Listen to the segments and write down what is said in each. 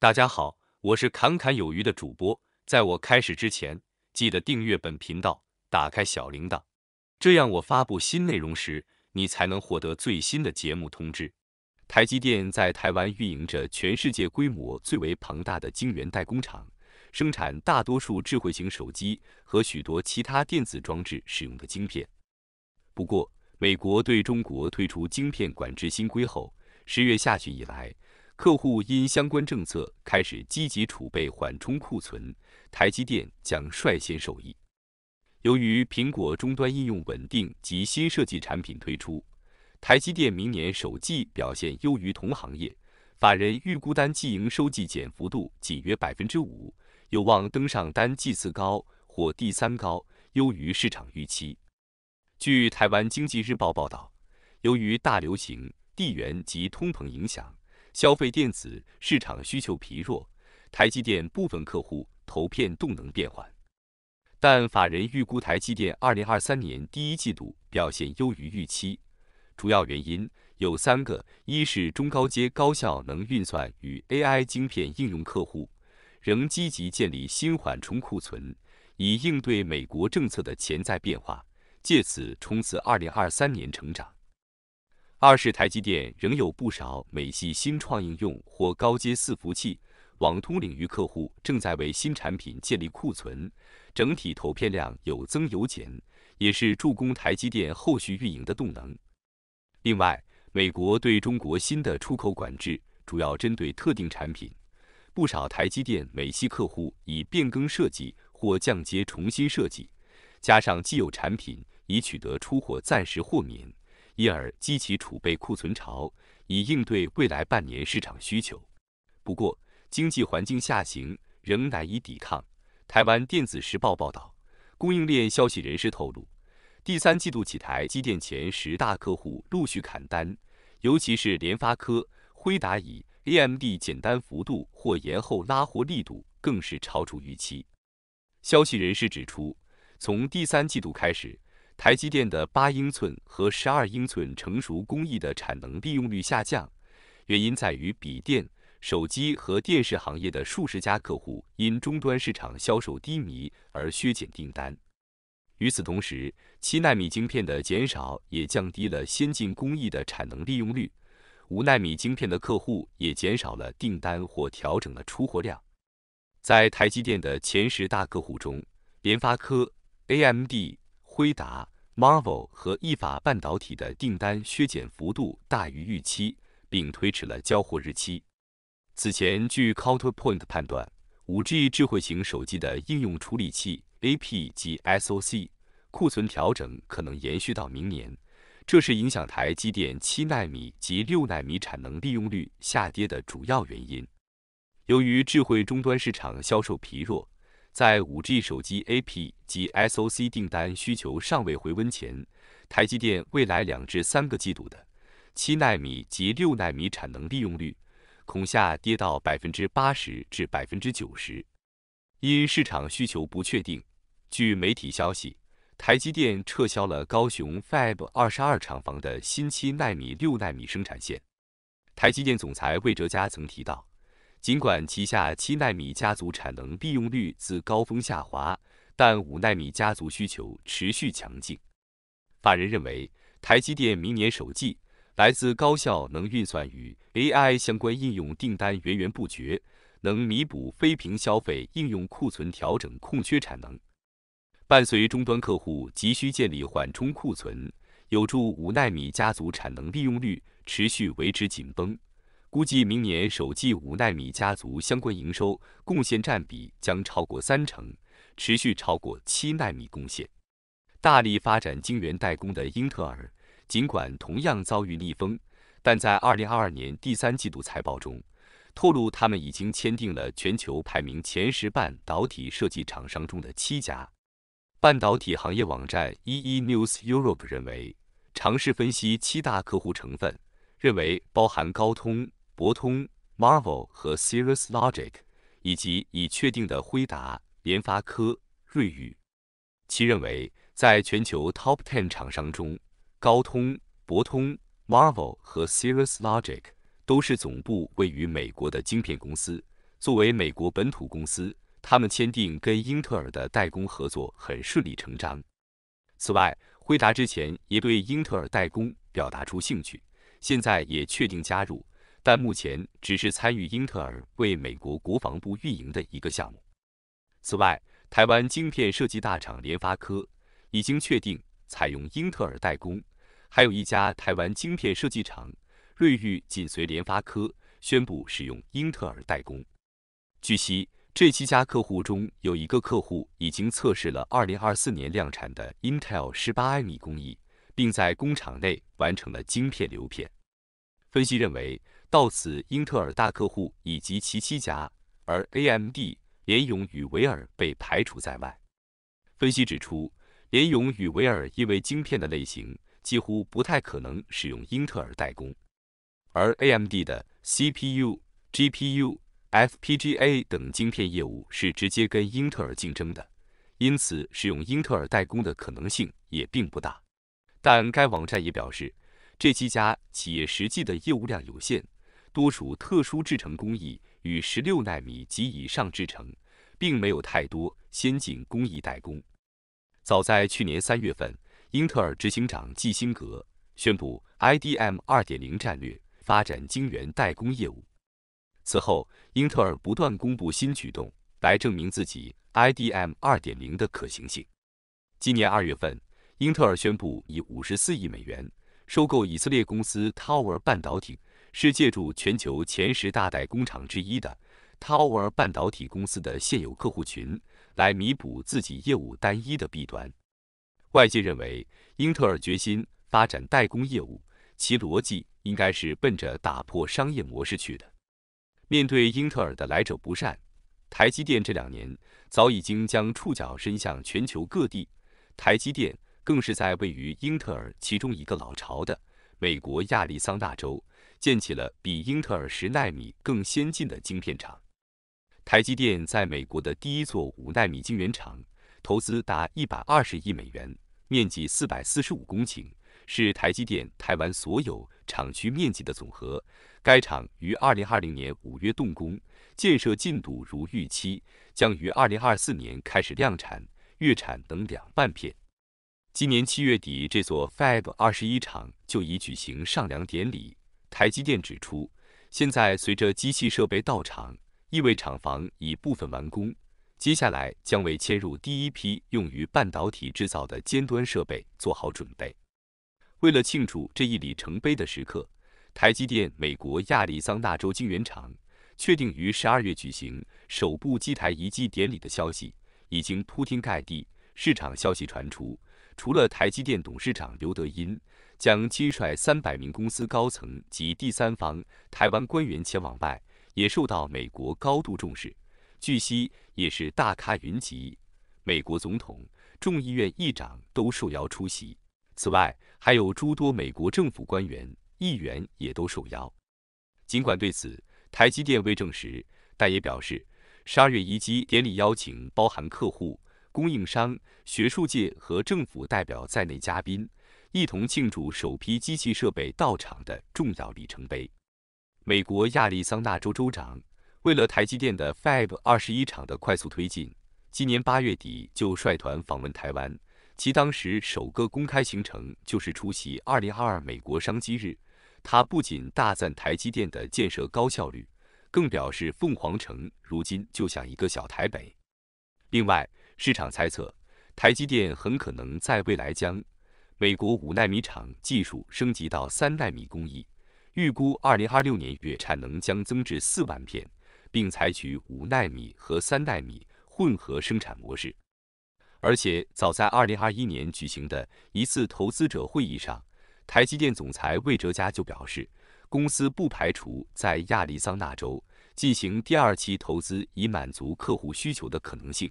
大家好，我是侃侃有余的主播。在我开始之前，记得订阅本频道，打开小铃铛，这样我发布新内容时，你才能获得最新的节目通知。台积电在台湾运营着全世界规模最为庞大的晶圆代工厂，生产大多数智慧型手机和许多其他电子装置使用的晶片。不过，美国对中国推出晶片管制新规后，十月下旬以来。客户因相关政策开始积极储备缓冲库存，台积电将率先受益。由于苹果终端应用稳定及新设计产品推出，台积电明年首季表现优于同行业。法人预估单季营收季减幅度仅约百分之五，有望登上单季次高或第三高，优于市场预期。据台湾经济日报报道，由于大流行、地缘及通膨影响。消费电子市场需求疲弱，台积电部分客户投片动能变缓，但法人预估台积电二零二三年第一季度表现优于预期，主要原因有三个：一是中高阶高效能运算与 AI 晶片应用客户仍积极建立新缓冲库存，以应对美国政策的潜在变化，借此冲刺二零二三年成长。二是台积电仍有不少美系新创应用或高阶伺服器、网通领域客户正在为新产品建立库存，整体投片量有增有减，也是助攻台积电后续运营的动能。另外，美国对中国新的出口管制主要针对特定产品，不少台积电美系客户已变更设计或降阶重新设计，加上既有产品已取得出货暂时豁免。因而激起储备库存潮，以应对未来半年市场需求。不过，经济环境下行仍难以抵抗。台湾电子时报报道，供应链消息人士透露，第三季度起台积电前十大客户陆续砍单，尤其是联发科、辉达以、AMD 减单幅度或延后拉货力度更是超出预期。消息人士指出，从第三季度开始。台积电的八英寸和十二英寸成熟工艺的产能利用率下降，原因在于笔电、手机和电视行业的数十家客户因终端市场销售低迷而削减订单。与此同时，七纳米晶片的减少也降低了先进工艺的产能利用率。五纳米晶片的客户也减少了订单或调整了出货量。在台积电的前十大客户中，联发科、AMD。辉达、m a r v e l 和意法半导体的订单削减幅度大于预期，并推迟了交货日期。此前，据 Counterpoint 判断，5G 智慧型手机的应用处理器 （AP） 及 SoC 库存调整可能延续到明年，这是影响台积电七纳米及六纳米产能利用率下跌的主要原因。由于智慧终端市场销售疲弱。在 5G 手机 AP 及 SOC 订单需求尚未回温前，台积电未来两至三个季度的七纳米及六纳米产能利用率恐下跌到百分之八十至百分之九十，因市场需求不确定。据媒体消息，台积电撤销了高雄 Fab 二十二厂房的新七纳米、六纳米生产线。台积电总裁魏哲嘉曾提到。尽管旗下七纳米家族产能利用率自高峰下滑，但五纳米家族需求持续强劲。法人认为，台积电明年首季来自高效能运算与 AI 相关应用订单源源不绝，能弥补非屏消费应用库存调整空缺产能。伴随终端客户急需建立缓冲库存，有助五纳米家族产能利用率持续维持紧绷。估计明年首季五纳米家族相关营收贡献占比将超过三成，持续超过七纳米贡献。大力发展晶圆代工的英特尔，尽管同样遭遇逆风，但在二零二二年第三季度财报中，透露他们已经签订了全球排名前十半导体设计厂商中的七家。半导体行业网站 EE News Europe 认为，尝试分析七大客户成分，认为包含高通。博通、m a r v e l 和 s e r i o u s Logic 以及已确定的辉达、联发科、瑞昱。其认为，在全球 Top Ten 厂商中，高通、博通、m a r v e l 和 s e r i o u s Logic 都是总部位于美国的晶片公司。作为美国本土公司，他们签订跟英特尔的代工合作很顺理成章。此外，辉达之前也对英特尔代工表达出兴趣，现在也确定加入。但目前只是参与英特尔为美国国防部运营的一个项目。此外，台湾晶片设计大厂联发科已经确定采用英特尔代工，还有一家台湾晶片设计厂瑞昱紧随联发科宣布使用英特尔代工。据悉，这七家客户中有一个客户已经测试了2024年量产的 Intel 18纳米工艺，并在工厂内完成了晶片流片。分析认为，到此，英特尔大客户以及其七家，而 AMD、联咏与维尔被排除在外。分析指出，联咏与维尔因为晶片的类型，几乎不太可能使用英特尔代工，而 AMD 的 CPU、GPU、FPGA 等晶片业务是直接跟英特尔竞争的，因此使用英特尔代工的可能性也并不大。但该网站也表示。这七家企业实际的业务量有限，多属特殊制成工艺与十六纳米及以上制成，并没有太多先进工艺代工。早在去年三月份，英特尔执行长基辛格宣布 IDM 2.0战略，发展晶圆代工业务。此后，英特尔不断公布新举动，来证明自己 IDM 2.0的可行性。今年二月份，英特尔宣布以五十四亿美元。收购以色列公司 Tower 半导体，是借助全球前十大代工厂之一的 Tower 半导体公司的现有客户群，来弥补自己业务单一的弊端。外界认为，英特尔决心发展代工业务，其逻辑应该是奔着打破商业模式去的。面对英特尔的来者不善，台积电这两年早已经将触角伸向全球各地。台积电。更是在位于英特尔其中一个老巢的美国亚利桑那州建起了比英特尔十纳米更先进的晶片厂。台积电在美国的第一座五纳米晶圆厂，投资达一百二十亿美元，面积四百四十五公顷，是台积电台湾所有厂区面积的总和。该厂于二零二零年五月动工，建设进度如预期，将于二零二四年开始量产，月产能两万片。今年七月底，这座 Fab 二十一厂就已举行上梁典礼。台积电指出，现在随着机器设备到场，意味厂房已部分完工。接下来将为迁入第一批用于半导体制造的尖端设备做好准备。为了庆祝这一里程碑的时刻，台积电美国亚利桑那州晶圆厂确定于十二月举行首部机台移机典礼的消息已经铺天盖地。市场消息传出。除了台积电董事长刘德音将亲率三百名公司高层及第三方台湾官员前往外，也受到美国高度重视。据悉，也是大咖云集，美国总统、众议院议长都受邀出席。此外，还有诸多美国政府官员、议员也都受邀。尽管对此台积电未证实，但也表示，十二月移机典礼邀请包含客户。供应商、学术界和政府代表在内嘉宾一同庆祝首批机器设备到场的重要里程碑。美国亚利桑那州州长为了台积电的 Fab 二十一厂的快速推进，今年八月底就率团访问台湾，其当时首个公开行程就是出席二零二二美国商机日。他不仅大赞台积电的建设高效率，更表示凤凰城如今就像一个小台北。另外，市场猜测，台积电很可能在未来将美国五纳米厂技术升级到三纳米工艺。预估二零二六年月产能将增至四万片，并采取五纳米和三纳米混合生产模式。而且，早在二零二一年举行的一次投资者会议上，台积电总裁魏哲嘉就表示，公司不排除在亚利桑那州进行第二期投资，以满足客户需求的可能性。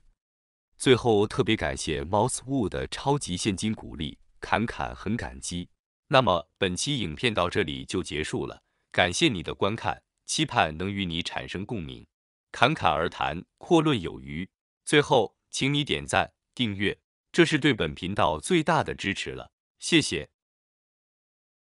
最后特别感谢 Mouse Wood 的超级现金鼓励，侃侃很感激。那么本期影片到这里就结束了，感谢你的观看，期盼能与你产生共鸣。侃侃而谈，阔论有余。最后，请你点赞、订阅，这是对本频道最大的支持了，谢谢。